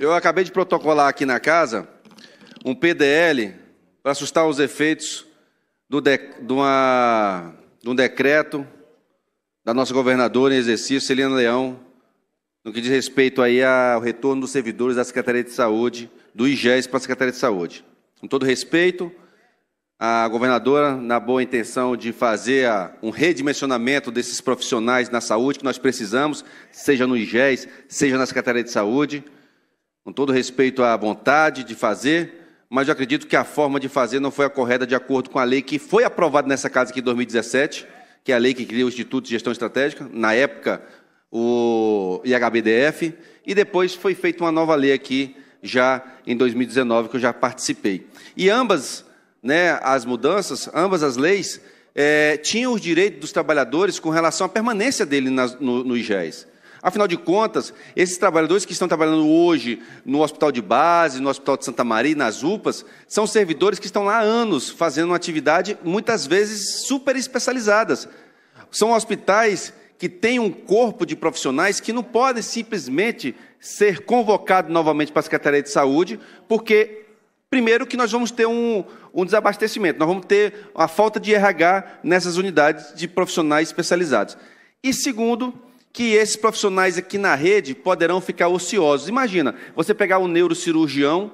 Eu acabei de protocolar aqui na casa um PDL para assustar os efeitos do de, de, uma, de um decreto da nossa governadora em exercício, Celina Leão, no que diz respeito aí ao retorno dos servidores da Secretaria de Saúde, do IGES para a Secretaria de Saúde. Com todo respeito, a governadora, na boa intenção de fazer um redimensionamento desses profissionais na saúde que nós precisamos, seja no IGES, seja na Secretaria de Saúde, com todo respeito à vontade de fazer, mas eu acredito que a forma de fazer não foi a correta de acordo com a lei que foi aprovada nessa casa aqui em 2017, que é a lei que cria o Instituto de Gestão Estratégica, na época o IHBDF, e depois foi feita uma nova lei aqui já em 2019, que eu já participei. E ambas né, as mudanças, ambas as leis, é, tinham os direitos dos trabalhadores com relação à permanência dele nas, no, no IGES. Afinal de contas, esses trabalhadores que estão trabalhando hoje no hospital de base, no hospital de Santa Maria, nas UPAs, são servidores que estão lá há anos fazendo uma atividade muitas vezes super especializadas. São hospitais que têm um corpo de profissionais que não podem simplesmente ser convocados novamente para a Secretaria de Saúde, porque Primeiro que nós vamos ter um, um, desabastecimento, nós vamos ter a falta de RH nessas unidades de profissionais especializados. E segundo, que esses profissionais aqui na rede poderão ficar ociosos. Imagina, você pegar um neurocirurgião,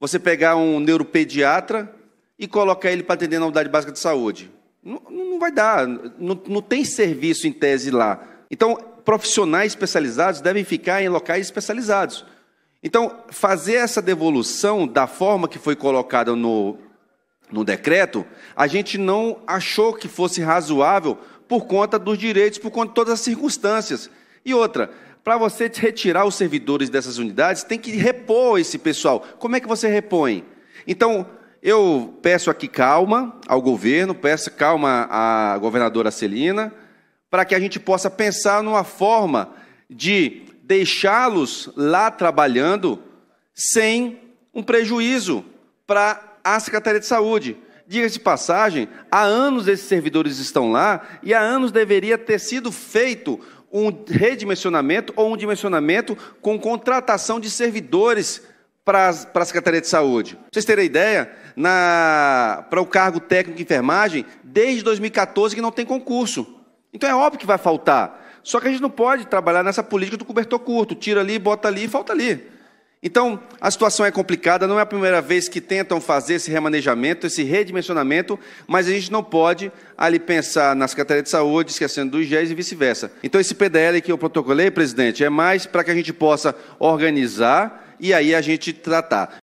você pegar um neuropediatra e colocar ele para atender na unidade básica de saúde. Não, não vai dar, não, não tem serviço em tese lá. Então, profissionais especializados devem ficar em locais especializados. Então, fazer essa devolução da forma que foi colocada no no decreto, a gente não achou que fosse razoável por conta dos direitos, por conta de todas as circunstâncias. E outra, para você retirar os servidores dessas unidades, tem que repor esse pessoal. Como é que você repõe? Então, eu peço aqui calma ao governo, peço calma à governadora Celina, para que a gente possa pensar numa forma de deixá-los lá trabalhando sem um prejuízo para à Secretaria de Saúde. Diga-se de passagem, há anos esses servidores estão lá e há anos deveria ter sido feito um redimensionamento ou um dimensionamento com contratação de servidores para a Secretaria de Saúde. Pra vocês terem ideia, para o cargo técnico de enfermagem, desde 2014 que não tem concurso. Então é óbvio que vai faltar. Só que a gente não pode trabalhar nessa política do cobertor curto, tira ali, bota ali e falta ali. Então, a situação é complicada, não é a primeira vez que tentam fazer esse remanejamento, esse redimensionamento, mas a gente não pode ali pensar na Secretaria de Saúde, esquecendo dos GES e vice-versa. Então, esse PDL que eu protocolei, presidente, é mais para que a gente possa organizar e aí a gente tratar.